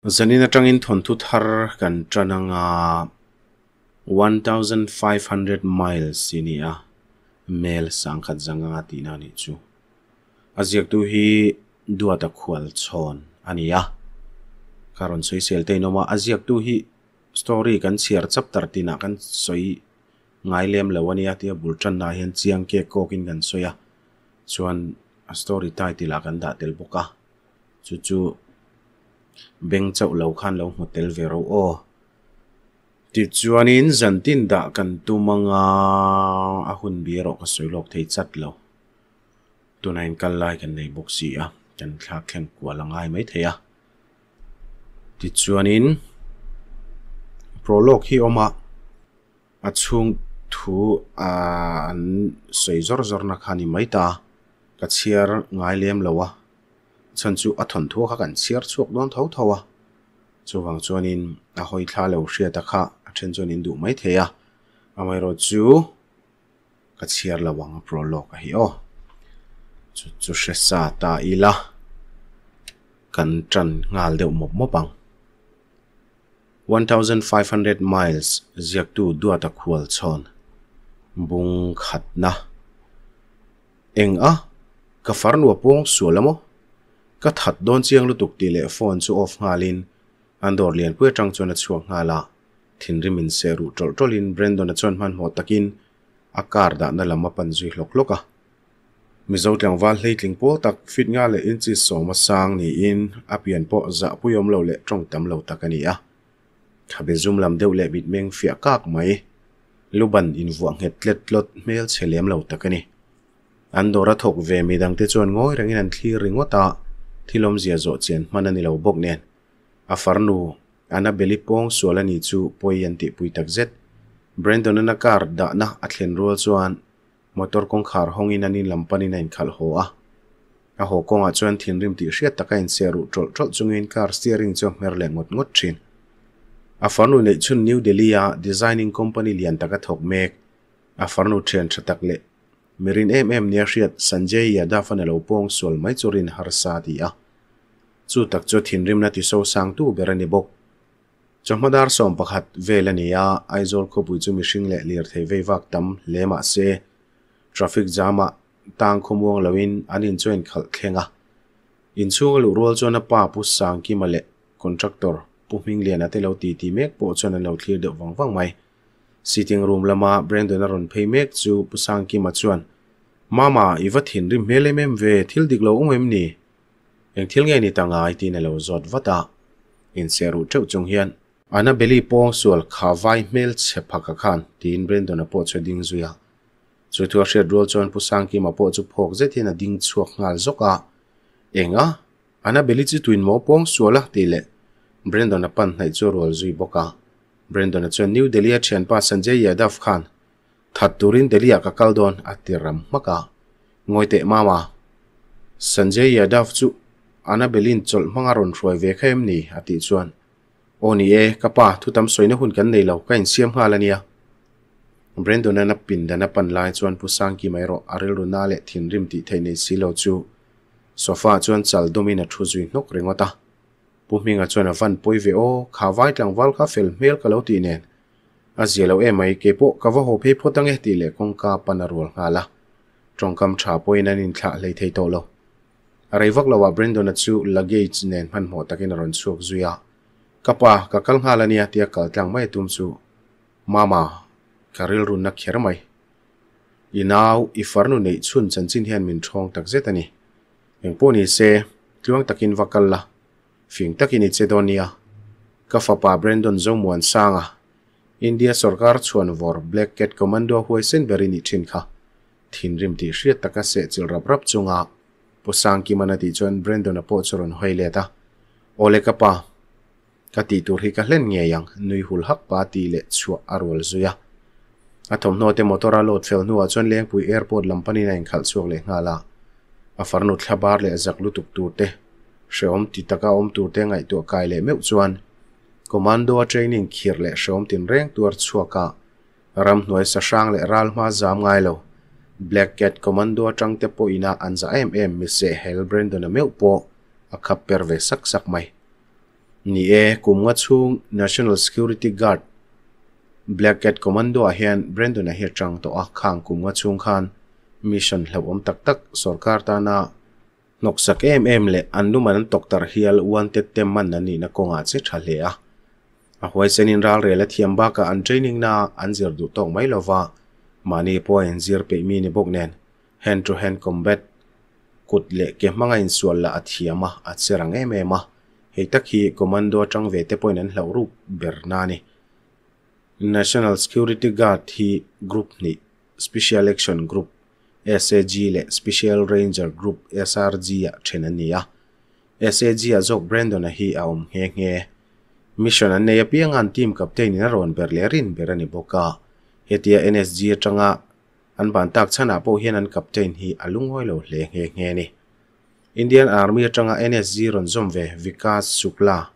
zanina tangin thontu thar kan tananga 1500 miles sinia mel sangkhat janga tina ni chu aziak tu hi dua ta khwal chon ania karon soi sel te tu hi story kan chiar chapter tina kan soi ngai lem lawani atia bulchan na hian chiang ke kokin kan soya chuan story title kan da tel chu chu beng chau lo khan lo hotel ve ro o ti chuanin zan tin đã kan tu manga a hun bi ro sôi lộc thấy thei chat tu tunain kal lai kan nei bốc si a kan thla khen kwa langai mai thei a ti chuanin prologue hi oma a chung thu a an sei zor zor na khani mai ta ka chiar ngai lem lo wa chan chu a thon thuak kha kan siar chuak don tho tho a chuwang chuanin a hoi thla lo hria takha a then chuanin duh mai theya amai ro chu ka siar lawang a prolog a hi o chu chu shresa ta ila kan tran ngal deuh mop mopang 1500 miles ziak tu dua ta khwal chon bung khat na eng a ka farnu pung sualamo ka that don chiang lu tuk ti phone chu off ngalin an dor lian pui tang chuan a chuang ngala thin rim in se brandon a chuan man ho takin a kar da na pan zui hlok loka mizo tlang wal hlei tling po tak fit nga le in chi ni in a po za puyom lo le trong tam lo takani a à. thabe zum lam bit meng fia kak mai luban in vuang het tlet lot mel chelem lo takani an dora thok ve mi dang te chuan ngoi rangin an thlir ringota thilom zia zo chen manani lo bok nen a farnu ana belipong sualani chu poianti puitak zet brandon na car da na athlen rol chuan motor kong khar hongin anin lampani na in khal ho a a ho konga chuan thin rim ti hriat taka in seru tol tol chungin car steering chu merle ngot ngot thin a farnu nei chun new delhi a designing company lian taka thok mek a farnu thren thatak le มิรินเอ็มเอ็มเนียชิตสันเจียด้าฟันเอลูปงส่วนไม่จูรินฮาร์ซาดีอะจู่ตักจุดทินริมนาทิสซสังตูเบรนิบกจอมดาร์สอ่งประัตเวลานียาไอโซลคบุจูมิชิงเลลิร์เทวิวักตัมเลมาเซทราฟิกจามะต่างคุมวงลาวินอันอินชวนขลเคงะอินซูงลูรัวจวนป้าผุ้สังกิมาเลคอนแทคเตอร์ปุ่มิงเลียนาเลาวตีตีเมกปุ่มจวนเลาวเียเดวังวังไมม sitting room lama Brandon aron peimek chu pusang ki machuan mama iwa thin rim hele mem ve thil diklo umem ni eng thil nge ni tanga ai tin alo zot wata in seru cheu chung hian ana beli pong sual khawai mel chhepaka khan tin Brandon a po cheding zuya chu thua she rol chon pusang ki ma po chu phok je thina ding chuak ngal zoka enga ana beli chi tuin mo pong suala tile Brandon a pan nai chu rol zui boka Brandon chuan New Delhi a chen pa Sanjay Yadav Khan Thật turin Delhi ka kal don atiram maka ngoi te mama Sanjay Yadav chu Anabelin chol manga ron roi ve khem ni ati chuan oni e kapa thu tam soina hun kan nei lo ka in siam ha lania Brandon na pin dana pan lai chuan pusang ki mai ro aril ru na le rim ti tay nei silo chu sofa chuan chal domina thu zui nok ringota puhming a chuan a van pawih ve aw kha vai tlang wal kha fel hmel ka lo tih nen a zia lo em ai ke pawh ka va ho phei phawt ange tih le kawngka pan a rual nga la tawngkam ṭha pawhin an in thla lei thei tawh lo a rei vak lo a brendon a chu luggage nen hman hmawh takin a rawn chuak zuia kapa ka kal nga la nia tia kal tlang mai tum chu mama karil run na kher mai inaw i farnu nei chun chanchin hian min thong tak zetani engpo ni se tluang takin vakal la Fing takin itse doniya, ka fa pa Brandon zong muwan saa nga, India Sorkar tshuan war Black Cat Commando huay Senberi nitin ka, tinrim ti shriata ka se tshil rap rap tshunga, po saan kima nati tshuan Brandon na pocharon huay le ta. Ole ka pa, ka titurhi ka len nge yang nuy hul haq pa ti le tshua arwal zuya. A tomno te motora lot fel nuwa tshuan le pui airport lampani na khal tshuag le nga afarnu tlabar le azak lutuk tuti. shawm ti taka om tur te ngai tu kai le meu chuan commando training khir le shawm tin reng tur chuaka ram noi sa sang le ral ma zam ngai lo black cat commando atang te po ina anja em em mi se hel brandon a meu po a khap per ve sak sak mai ni e kumnga chung national security guard black cat commando a hian brandon a hi tang to a khang kumnga chung khan mission hlo om tak tak sarkar ta na noksak em em le annuman an toktar hial wanted te man ani na konga che thale a a hoi senin ral rela thiamba ka an training na an zir du tong mai lova mani point zir pe mi ni bok nen hand to hand combat kut le ke manga in sual la athiama at serang em em a hei tak hi commando tang ve te point an hlau rup bernani national security guard hi group ni special action group SAG le Special Ranger Group SRG a then ania SAG a zok Brandon a hi a om um nge nge mission an nei a piangan team captain in a ron ber le rin ber ani boka hetia NSG atanga an ban tak chana po hian an captain hi alungoi lo hle nge nge ni Indian Army atanga NSG ron zom ve Vikas Sukla.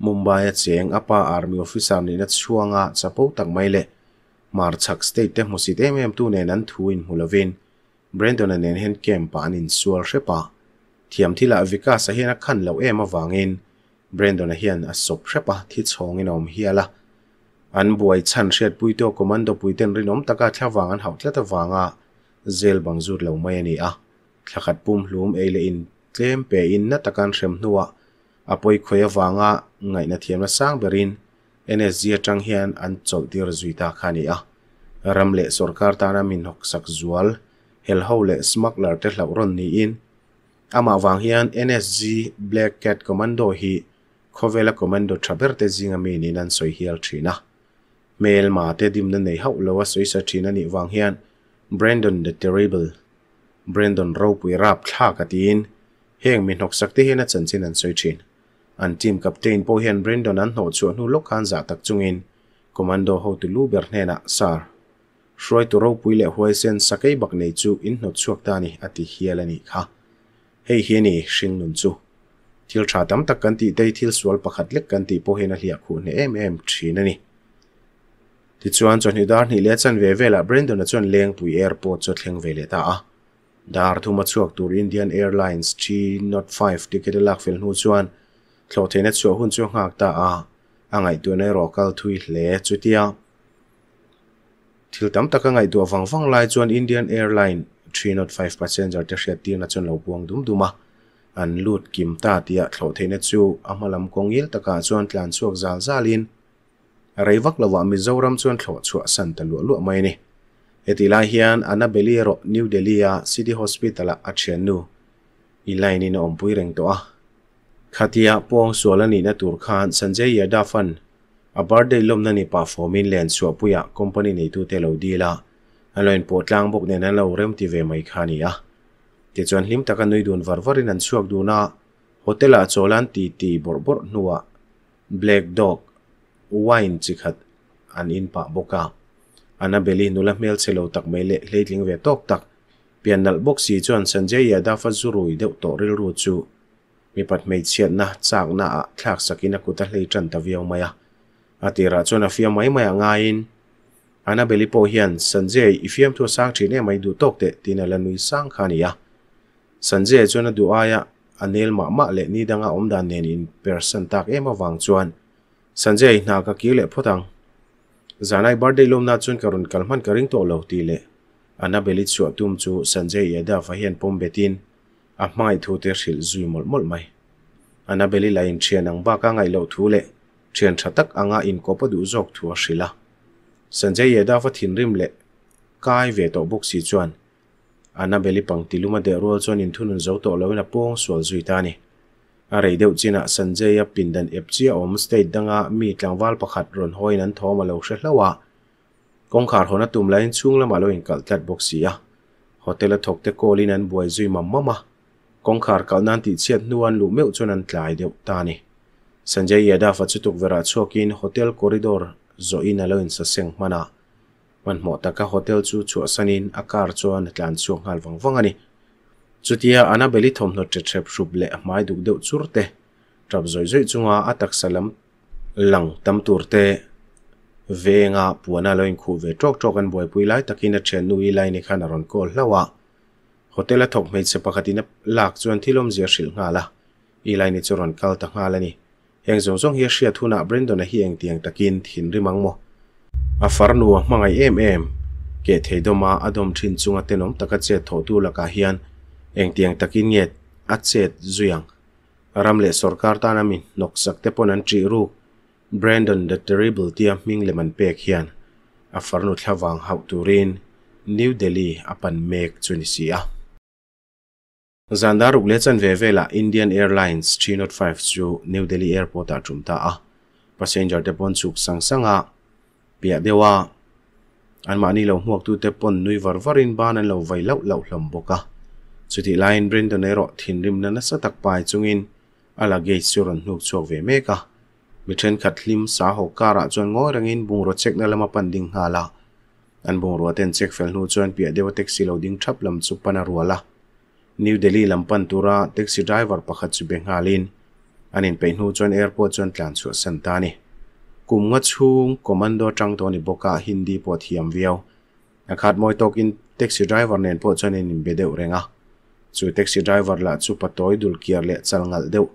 Mumbai a cheng apa army officer ni na chuanga chapo tak mai le Marchak state te musit em em tu nen an thuin hulovin Brandon anen hen kempa anin sual repa. Thiam thila vikas a hian a khan lo ema wangin. Brandon a hian a sop repa thi chongin om hiala. An buai chan riat puito komando puiten rinom taka thla wang an hau thla ta wanga. Zel bang zur lo mai ani a. Thlakat pum hlum eile in tlem pe in na takan rem nuwa. Apoi khoya wanga ngai na thiam na sang berin. NSG atang hian an chol tir zuita khani a. Ramle sorkar tana min hok sak zual. El ho le smuggler te hlau ron ni in ama vang hian NSG Black Cat Commando hi khovela commando traber te zinga mi ni nan soi hial thina mail ma te dim na nei hau lo wa soi sa thina ni vang hian Brandon the Terrible Brandon Rope rap thla ka tin heng min nok sakte hena chan chin an soi thin an team captain po hian Brandon an no chu nu lok khan za tak in, commando ho tu lu ber hne sar hroi tu ro pui le huai sen sakai bak nei chu in hnot chuak ta ni ati hialani kha hei hi ni hring nun chu thil tha tam tak kan ti dei thil sual pakhat lek kan ti po hena hlia khu ne em em thin ani ti chuan chon hi dar ni le chan ve vela brandon a chon leng pui airport cho thleng vele ta a dar thuma chuak tur indian airlines 305 ticket lak fel nu chuan thlo thena chu hun chu ngak ta a angai tu nei rokal thui hle chutia thil tam taka ngai tu awang wang lai chuan Indian Airline 305 passenger te hriat tir na chon lo buang dum duma an lut kim ta tia thlo theina chu amalam kongil taka chuan tlan chuak zal zalin areivak lawa mizoram chuan thlo chu san ta lu lu mai ni etila hian anabeli ro new delhi a city hospital a achenu ilaini na ompui reng to a khatia pawng sualani na tur khan sanjay yada a birthday lom na ni pa fomin len su puya company nei tu te lo di la aloin potlang bok ne nan lo rem ti ve mai khani a ti chuan hlim taka nui dun varvarin an suak duna hotel a cholan ti ti borbor nuwa black dog wine chikhat an in pa boka ana beli nula mel selo tak mai le leitling ve tok tak pian nal bok si chuan sanjay yada fa zurui deuh to ril ru chu mi pat mei chiat na chak na a thlak sakina kuta hlei tran ta viau maya a tira chuan a fiam mai mai anga in ana beli po hian sanjay i fiam thua sang thine mai du tok te tin ala nui sang khania sanjay chuan a du aya anel ma ma le ni danga om dan nen in person tak em awang chuan sanjay na ka ki le photang zanai birthday lom na chuan karun kalman karing to lo ti le ana beli chu tum chu sanjay ya da fa hian pom betin a mai thu te ril zui mol mol mai ana beli lain thian ang ba ka ngai lo thu le thiền tha tak anga in ko pa du jok thua shila sanjay yeda va thin rim le kai ve to buk si chuan ana beli pangti luma de rol chuan in thunun zo to lawina pong sual zui ta ni a rei deuh china sanjay a pindan ep chi om state danga mi tlangwal pakhat ron hoin an thoma lo hre hlawa kongkhar hona tum lain chung lama lo in kal tat box si a hotel a thok te kolin an buai zui mamma Công kongkhar kal nan ti chiat nuan lu meu cho an tlai deuh ta ni Sanjay Yadav at Sutuk Virachwakin Hotel Corridor zoin alo in sa seng mana. Manmo taka hotel chu chua sanin akar chuan tlan chuang hal vang vang ani. Chutia anabeli thom no tre trep rup le mai duk deu churte. Trap zoi zoi chunga atak salam lang tam turte. Ve nga puana lo in khu ve trok trok an boy pui lai takina chen nui lai ni khan aron kol lawa. Hotel a thok mei se pakhatina lak chuan thilom zia shil nga la. Ilai ni churon kal ta nga la ni. แห่งสงสงเฮียเชียทุนะเบรนดอนเฮียงเตียงตะกินถินริมังมออะฟารนัวมังไอเอมเอมเกเทดมาอดมทินซุงอตนมตะกะเจทโทูลกะเฮียนเองเตียงตะกินเงตอัจเจซุยังรัมเลสอร์ารตานามินนกสักเตปนันจิรูเบรนดอนเดเทริบลเตียมิงเลมันเปกเฮียนอฟารนทลาวงฮาวูรินนิวเดลีอปันเมกจุนิซ Zandar Uglechan Veve la Indian Airlines 305 su New Delhi Airport a chumta a. Passenger te pon chuk sang sang a. Pia dewa. An mani lau muak tu te pon nui var varin ba nan lau vai lau lau lam boka. Chuti lain brinda nero thin rim na nasa tak pai chungin. A la gei suran nuk chok ve me ka. Mitren khat lim sa ho ka ra chuan ngoy rangin bung ro chek na lama panding ha la. An bung ro ten chek fel nu chuan pia dewa teksi lau ding chap la. New Delhi lampan tura taxi driver pakhat chu Bengalin anin pein hu chuan airport chuan tlan chu san ta ni kum nga chung commando tang to ni boka hindi po thiam viau akhat moi tokin taxi driver nen po chuan in bedeu renga chu taxi driver la chu patoi dul kiar le chalngal deuh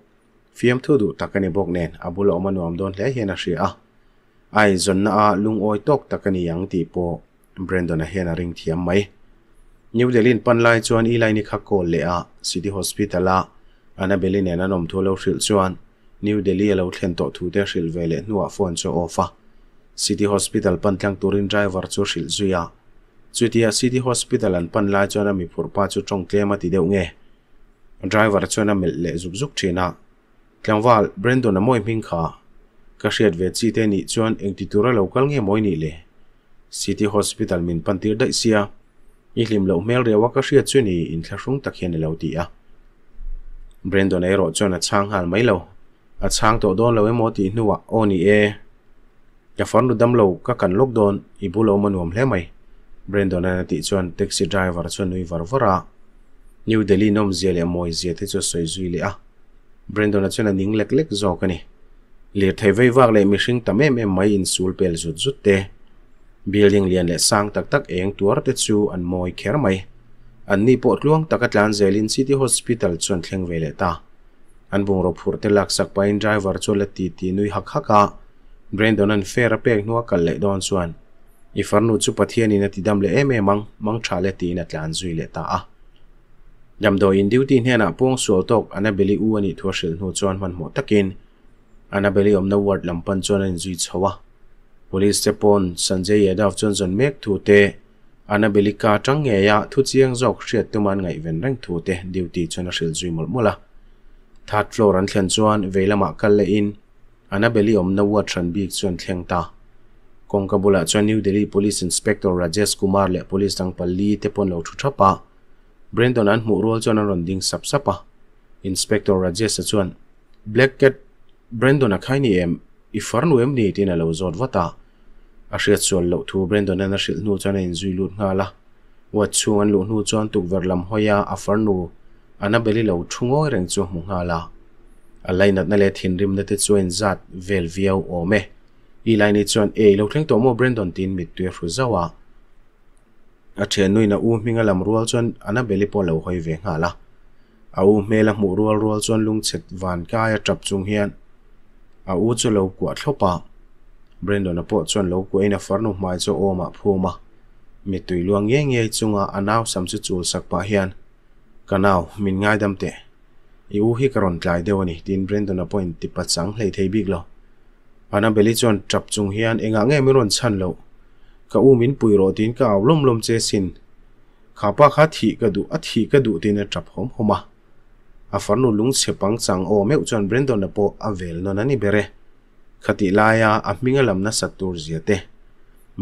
fiam thu du takani bok nen abula à omanuam don hle hian à a hri a ai zonna a lung oi tok takani yang ti po brandon a à hian ring thiam mai นิวเดลินปันไลชวนอีไลนิคักโกลเลอะซิตี้ฮอสพิทาลอันนั้นเบลินเนนันอมทัวร์เลวสิลชวนนิวเดลีเลวเทนโตทูเดสิลเวเลนัวฟอนโซออฟะซิตี้ฮอสพิทาลปันทังตูรินไดรเวอร์จูสิลซุยาจุดที่ซิตี้ฮอสพิทาลันปันไลชวนมีผู้ป่วยจุดจงเคลมติเดียวเงไดรเวอร์ชวนมิลเลจุบจุกเชนากลางวันเบรนดอนมวยมิงคาก็ะเสิยดเวทีเทนิชวนเองติดตัวเราเกลเงมวยนี่เลยซิตี้ฮอสพิทาลมินปันตีได้เสีย i hlim lo mel rewa ka hria chuni in thla hrung tak hian lo ti a brandon ei ro chon a chang hal mai lo a chang to don lo emo ti nuwa oni e ka fon lu dam lo ka kan lok don i bu lo manuam hle mai brandon na ti chon taxi driver chon nui var vara new delhi nom zele moi zia te cho soi zui le a brandon na chon a ning lek lek zo ka ni le thei vei wak le mihring tamem em mai in sul pel zut zut te building lian le sang tak tak eng tuar te chu an mawi kher mai an ni pawh tluang taka zelin city hospital chuan thleng ve le ta an bung ro phur te lak sak pain driver chu la ti ti nui hak haka brandon an fair a pek nuwa kal le don chuan i farnu chu pathian in ati dam le em em mang mang tha le ti na tlan zui le ta a dam do in duty hena ah pung sual tok anabeli u ani thua shil nu chuan man mo takin anabeli omna ward lampan chuan an zui chowa police chapon sanjay yadav chon zon mek thu te anabelika tang nge ya thu chiang jok hria tuman ngai ven rang thu te duty chona hril zui mol mola that floor an thlen chuan veilama kal lệ in anabeli om nâu wa than bik chuan thleng ta kongkabula chuan new delhi police inspector rajesh kumar le police tang palli te pon lo thu thapa brandon an mu cho nó an ron sắp sap sapa inspector rajesh chuan black cat brandon a à khai ni em i farnu em ni tin a lo zot vata a hriat chuan lo thu brandon an a hrilh nu chuan a in zui lut nga la wat chung an lu nu chuan tukver lam hoya a farnu ana beli lo thungo reng chu mu nga la a lainat na le thin rim na te chuan zat vel viau o me i lai ni chuan e lo thleng to mo brandon tin mit tu fru zawa a the nui na u minga lam rual chuan ana beli po lo hoi ve nga la a u me la mu rual rual chuan lung chet van kai a tap chung hian อาอู้จะเลกวทบบรินดอนปวดจนเลวกวเองฟอร์นุมาจะโอมาพูมามีตุยลวงเย่งเย่จงอาอนาวสามสุจูสักปะเฮียนกันเอามินง่ายดัำเตะอีอู้ฮิกรอนกจายเดวนี้ดินบรินดอนพวดติดปัดสังเลยเทบิกลอพนันเบลิจวนจับจุงเฮียนเองอ่ะงี้ยไม่รอนชันเลวก็อู้มินปุยโรดินก็เอาลมลมเจสินข้าพักข้าทีก็ดูอัะทีก็ดูดินจับหอมหอมอ่ a farnu lung sepang chang o meu chuan brandon na po a vel non ani bere khati laya a hminga lamna satur zia te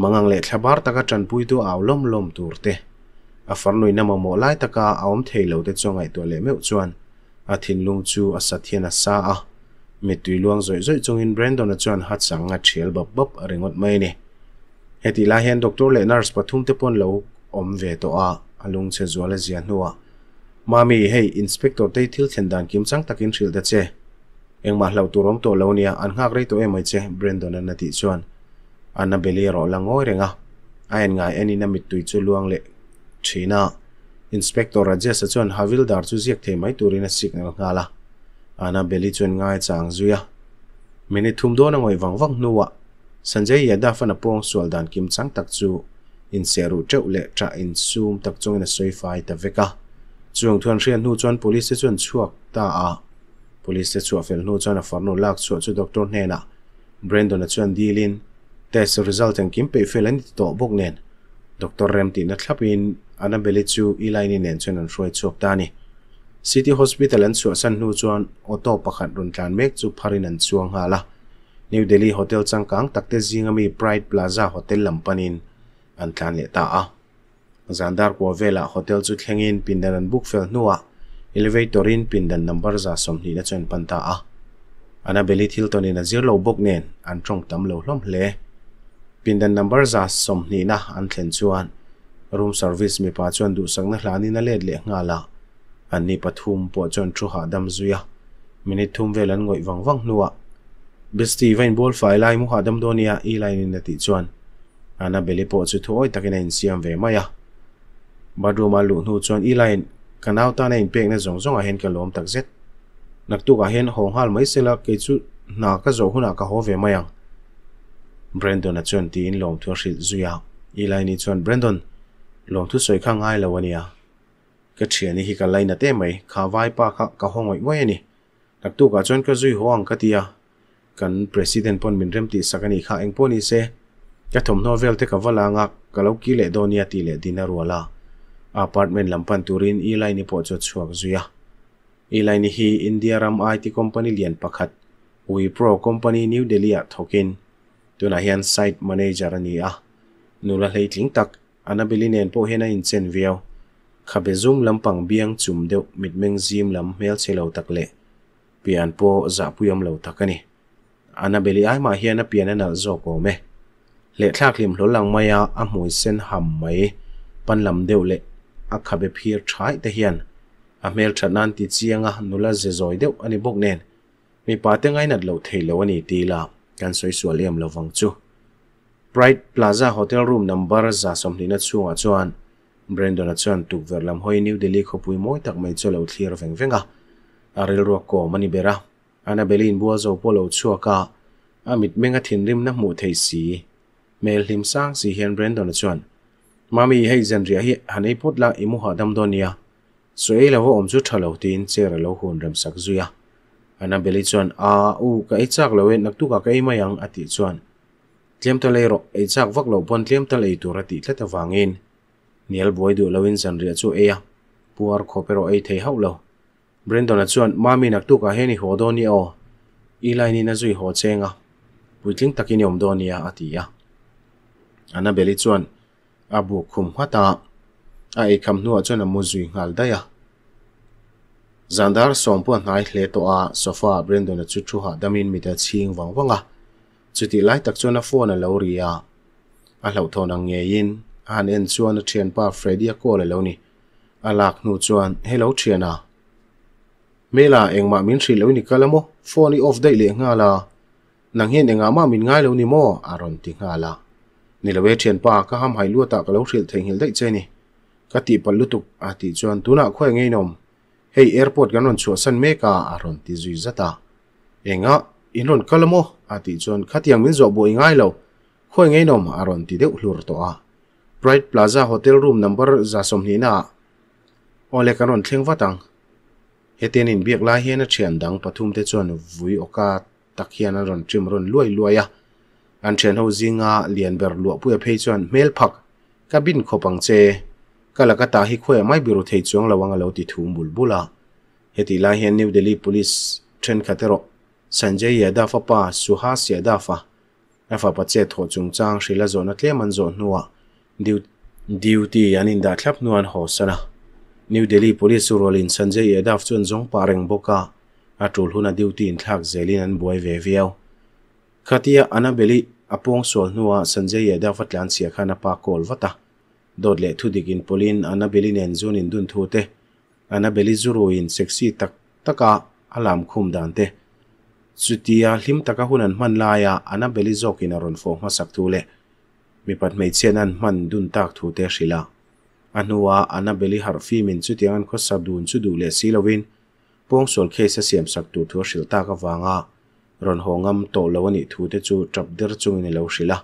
mangang le thlabar taka chanpui tu aw lom lom tur te a farnui nama mo lai taka awm theilo te chongai to le meu chuan a thin lung chu a sathian a sa a mi tui luang zoi zoi chungin brandon a chuan hat sang a thiel bap bap a ringot mai ni heti la hian doctor le nurse pathum te pon lo om ve to a alung che zuala zia nuwa mami hei inspector te thil thlen dan kim chang takin hril da che engma hlo turom to nia an ngak rei to emai che brandon an ati chuan anna belero langoi renga ayan ngai ani na mit tui chu luang le thina inspector rajesh chuan havildar chu ziak thei mai turina signal ngala ana beli chuan ngai chang zuya mini thum do na ngoi wang wang nuwa sanjay yada fana pong sual dan kim chang tak chu in seru teu le tra in sum tak chung na soifai ta veka ช่วงทวนเชียนหูจวนปุริสจวนชั่วตาอาปุริสชั่วเฟลหูจวนฟอร์นูลักชั่วจุดด็อกเตอร์เนน่าเบรนดอนจวนดีลินแต่สุดท้ายทั้งคิมเปเฟลันตัวบุกเนนด็อกเตอร์เรมตินัทลับอินอันนั้นเบลิจูอีไลนินเนนจวนนัรวยชั่วตานี่ซิตี้โฮสพิทอลันชั่วสันหูจวนออโต้ประคัดรุนแารเมกจูพารินันช่วงฮาละนิวเดลีโฮเทลจังกังตักเตจิงมีไพร์ดพลาซาโฮเทลลัมปานินอันกรเลต้าอา zandar ko vela hotel chu thlengin pindan an book fel nuwa elevator in pindan number za somni na chen panta a anabeli hilton in azir lo bok nen an trong tam lo hlom hle pindan number za somni na an thlen chuan room service mi pa chuan du sangna hlani na let le nga la an ni pathum po chuan thu ha dam zuya minute thum vel an ngoi wang wang nuwa besti vain bol fai lai mu ha dam donia e line in na ti chuan anabeli po chu thoi takina in siam ve maya บาดูมาลุ่นหูจนอีไลน์ขณะเอาตาในเป็นในสงสงอาเห็นกระโลมตักเจ็ดนักตัวก็เห็นห้องหัลไม่เสียละเกิดจุดหนัก็จะหัวหน้าก็โหเวมายังเบรนดอนจนตีนลงทุ่งสิดจุยาอีไลน์นี่จนเบรนดอนลงทุ่งสวยข้างง่ายละวันนี้ก็เชี่อ์นี่ก็ไลน์นัดเต้ไหมข้าวไว้ป้าข้าก็ห้องไว้ไว้นี่ นักตัวก็จนก็จุยหัวอังกติยากันประธานพนมินเริ่มตีสักนี่ข้าเองพ้นนี่เสียจะถมโนเวลเทคกับว่าลางักก็เล่ากี่เล่ดอนี่ตีเล่ดินารัวลา apartment lampan turin ilai ni po chot chuak zuya ilai ni hi india ram it company lian pakhat wipro company new delhi a thokin tuna hian site manager ani a nula hlei tling tak anabelin en po hena in chen viau khabe zum lampang biang chum deuh mitmeng zim lam mel chelo takle pian po za puyam lo takani anabeli ai ma hian a pian anal zo ko me le thlak lim hlo lang maya a mui sen ham mai pan lam deuh le a khabe phir thai te hian a mel thatnan ti chianga nula je zoi deuh ani bok nen mi pa te ngai nat lo thei lo ani ti la kan soi sualiam lo wang chu bright plaza hotel room number za som ni na chunga chuan brandon a chuan tuk verlam hoi new delhi khopui moi tak mai cholo thlir veng venga aril ro ko mani bera anabelin bua zo polo chuaka amit menga thinrim na mu thei si mel him sang si hian brandon a chuan mami hei zanria hi hanei pot la imu đôn số ha dam donia suai lawo omchu thalo tin chera lo hun ram sak zuya ana beli chuyện, à u cái chắc là ka ichak lowe naktu ka kai mayang ati chuan tlem ta leiro ichak vak lo pon tlem ta lei tur ati tla ta wangin nial boy du lawin zanria chu eya puar khopero ei thei hau lo brendon a chuan mami naktu ka heni hodo ni o ilaini na zui ho đôn puitling takini omdonia atia ana beli chuyện abu khum hata a i kham nu chon a muzui ngal daya zandar sompo nai hle to a sofa brandon a chu chu ha damin mi da ching wang wanga chuti lai tak chona phone a loria a lo thon ang nge in an en chuan a thian pa freddy a call a lo ni a lak nu an hello thiana mela engma min thri lo ni kalamo phone i off dai le nga la nang hian enga ma min ngai lo ni mo aron ti nga la về thian pa các ham hai lua ta ka lo hril theng hil dai che ni ka ti pal lutuk a ti chuan tuna khoi ngei nom hei airport gan ron chu san me ka a duy rất ta. À. zata enga in ron kalamo a ti chuan khatiang min zo bo ingai lo khoi ngei nom a à ron ti deuh hlur to a à. bright plaza hotel room number za som ni gần ole kan ron tăng. Hết heten in biak lai hian a thian dang pathum te chuan vui tắc takhian a ron trim ron luai luai a an ṭhen ho zinga lian ber luah pui a phei chuan hmel phak ka bin khawpang che kalakata hi khue mai biru thei chuang lawang alo ti thu mul bula heti lai hian new delhi police ṭhen khatero sanjay Yadav fa pa suhas yada fa afa pa che tho chung chang shrila zona tlem an zon nuwa duty an in da thlap nuan ho sana new delhi police rol sanjay Yadav chuan zong pareng boka atul huna duty in thlak zelin an buai ve viau khatia anabeli apong sol nuwa sanjay yadaw fatlan siya ka na pakol vata. Dodle tudigin polin anabelin enzun indun tute. Anabeli zuruin seksi tak taka alam kum dante. Sutia lim takahunan man laya anabeli zokin aron fo masak tule. Mipat maitsenan man dun tak tute sila. Anuwa anabeli harfi min sutiangan kosabdun sudule silawin. Pong sol kesa siyam saktu tuwa silta ka vanga. ron hongam to lawani thu te chu trapder chung ni lo shila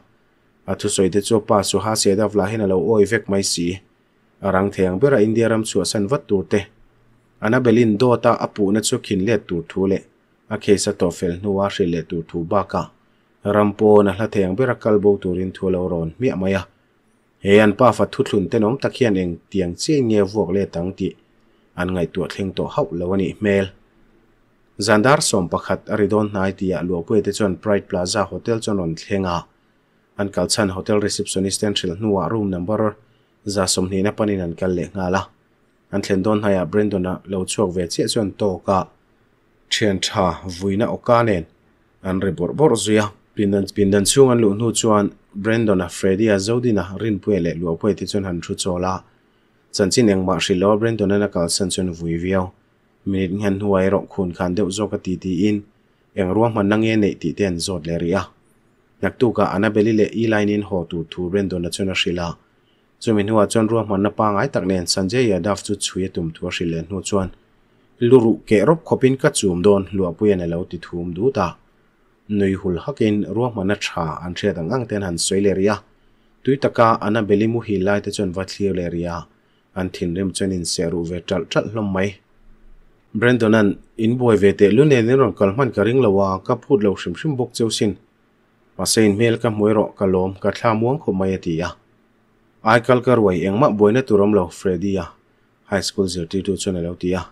athu soite chu pa su ha se da vla hina lo oi vek mai si arang theng bera india ram chu san wat tur te ana belin do ta apu na chu khin le tur thu le a khe sa to fel nuwa shri le tur thu ba ka rampo na hla theng bera kalbo turin thu lo ron mi amaya he an pa fa thu thlun te nom takhian eng tiang che nge vok le tang ti an ngai tu thleng to hau lawani mail zandar som pakhat aridon hnai tia luapui te chuan pride plaza hotel chon ron thlenga an kalchan hotel receptionist en thil hnuwa room number za somni na panin an kal le nga la an thlen don haya brandon a lo chuak ve che chuan to ka thian tha vuina okanen an report bor bor zuya pindan pindan chung an lu hnu chuan brandon a freddy a zodina rin pui le luapui te chuan han thu chola chanchin engmah hrilo brandon an a kalchan chuan vui viau มินเห็นหวยรกคุณคันเดียวโจกตีตีอินเองร่วมมันนั่งเงี้ยในตีเต้นโจดเลยริยะนักตู่กับอนนัเบลี่เลออีไลนินหัวตู่ทูเรนโดนจวนอชิลาจูมินหัวจวนร่วมมันนับปางไอตักเนนสันเจียดาฟจุดช่วยตุ่มทัวชิเลนหัวจวนลูรุเกอรบขบินกัดจูมโดนลัวปุยในเหลาติทูมดูตาหนุยหุลฮักอินร่วมมันนัชาอันเชียดังอ่งเต้นหันสวยเลยริยะตุยตะกาอนนัเบลี่มุฮิไลต์จวนวัดเลียเลยริยะอันทินเริ่มจวนอินเซรูเวจัลจัลลมไหมบรนดอนันอินบอยเวเตลุนเนนรอนกลมันกริงลาวากับพูดเล่าชิมชิมบกเจ้าสินมาเซนเมลกับมวยรอกะลมกับชามวงขมายตียาไอคัลกรวยเอ็งมาบอยนตุรมเล่าเฟรดียาไฮสคูลเซอร์ตีดูชนเล่าตียา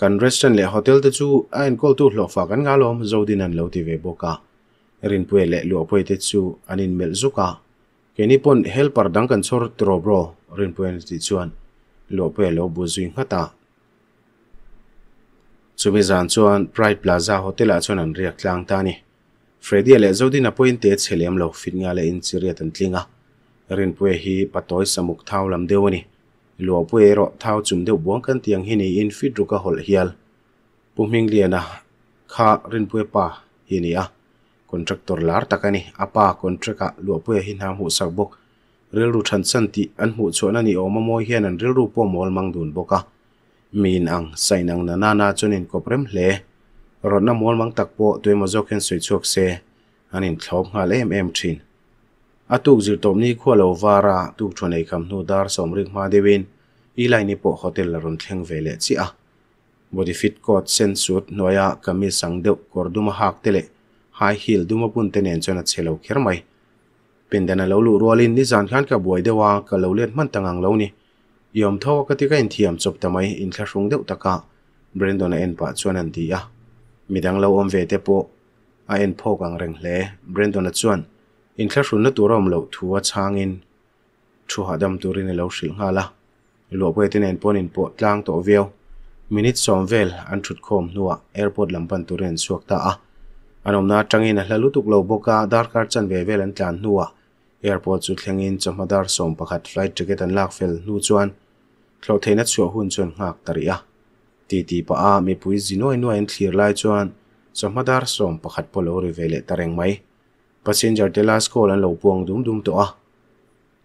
กันรีสตันเล่โฮเทลตัวจูไอ้นกอลตัวหลอกฝากันงาลมจอดินันเล่าทีเวบการินพวยเล่หลัวพูดตัวจูอันอินเมลซุกาเคนิปอนเฮลปาร์ดังกันชอร์ตโรบรอรินพูวยนตัวจวนหลัวพวยเลวบูซิงฮัตตา chumi zan chuan pride plaza hotel a chuan an riak tlang ta ni freddy le zodin a point te chelem lo fit nga le in chiria tan tlinga rin pue hi patoi samuk thau lam deuh ni lo pue ro thau chum deuh buang kan tiang hi ni in fit ruka hol hial puming liana kha rin pue pa hi ni a contractor lar takani apa contracta lo pue hi nam hu sak bok ril ru than san ti an hu chuan ani oma moi hian an ril ru po mol mang dun boka min ang sainang nanana chunin koprem hle rona mol mang takpo tui mazok hen sui chok se anin thlom nga le em em thin atuk zir tom ni khwalo wara tuk chonei kam nu dar som ring ma dewin i lai ni po hotel la ron thleng vele chi a body fit coat sen suit noya kami sang deu kor duma hak tele high heel duma pun te nen chona chelo kher mai pendana lo lu rolin ni zan khan ka boy dewa ka lo let man tangang lo ni ยอมทอก็ที่ก็เห็นเทียมจบแต่ไม่อินข้ารงเดือดตะกะบรินดอนเอ็นปะชวนันดีอ่ะมีดังเราอมเวเตโปอเอ็นพ่กังเริงเล่บรินดอนชวนอินข้ารงนัดตัวร่มเราทัวช้างอินชัวหาดำตัวรินเราสิงหาละหลวงพ่อที่เอ็นป่อเอ็นปวดลางตัวเวลมินิทสอมเวลอันชุดคมนัวแอร์พอร์ตลำปันตัวเรนสวกตาอ่ะันอมนาจังอินหลังลุตุกเราบอกกาดาร์การ์จันเวเวลันจานนัวแอร์พอร์ตสุดเลี้ยงอินจอมดาร์สอมปะคัดไฟล์จักรยานลากเฟลนูจวน tlo theina chua hun chuan ngak tari a ti ti pa a mi pui zinoi noi an thlir lai chuan chamadar som pakhat polo ri vele tareng mai passenger te last call an lo đúng dum dum to a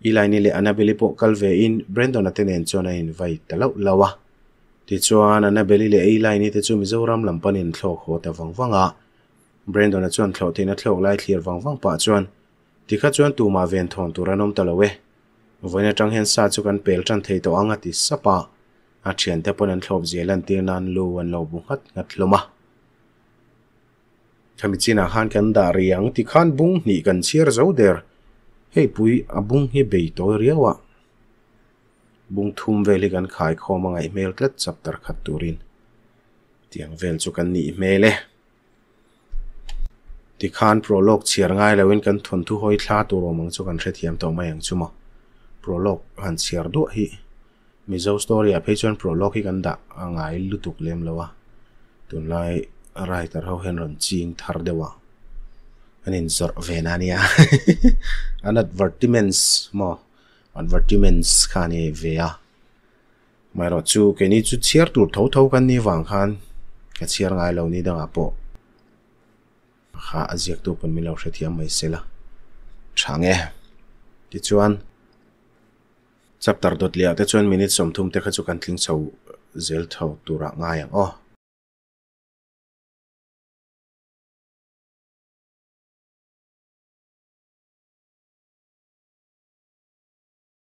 ilai ni le anabeli po kalve in brandon tên atenen chona invite y-lai lawa ti chuan anabeli le ilai ni te chu mizoram lampanin thlo kho ta à. brandon a chuan thlo theina thlo lai thlir wangwang pa chuan tikha chuan tuma ven thon turanom talowe วันนี้จังเห็นสาจุกันเปลจันเทตัวอังติสปะอาเชียนเทปนันทบเจลันตีนันลูวันโลบุงัดงัดลมะทำขมิจินาขันกันดาเรียงที่ขันบุ้งนี่กันเชียร์เจ้าเดรให้ปุยอบุ้งให้เบยตัวเรียวะบุ้งทุ่มเวลิกันขายข้อมังไอเมลกลัดสับตรขัดตูรินเตียงเวลจุกันนี่เมเลที่ขันโปรโลกเชียร์ง่ายแล้วเว้นกันทนทุหอยคลาตัวรมังจุกันเทียมตัวไม่ยังชุ่มอรโลกหันเสียด้วยฮมีเจ้าสตอรี่อะเพจวนโปรโลกที่กันดักอ่างไงลุตุกเล่มเลยวะตุนไลไรแต่เราเห็นรนจริงทาร์เดวะอันนี้สอร์เวนานี่อันนั้นวัตติเมนส์มออันวัตติเมนส์คันี่เวะไม่รู้จู่กค่นี่จู่เสียร์ตัทั่วทั่วกันนี่หวางคันก็เสียรไงเราหนีดังอ่ะปอข้าอาจจะตัวเป็นมิลเลอร์เชียร์ไม่เสียละช่างเอ๋ที่ชวน chapter dot le te chuan minute som thum te kha chu kan tling chho zel tho tura ngai ang aw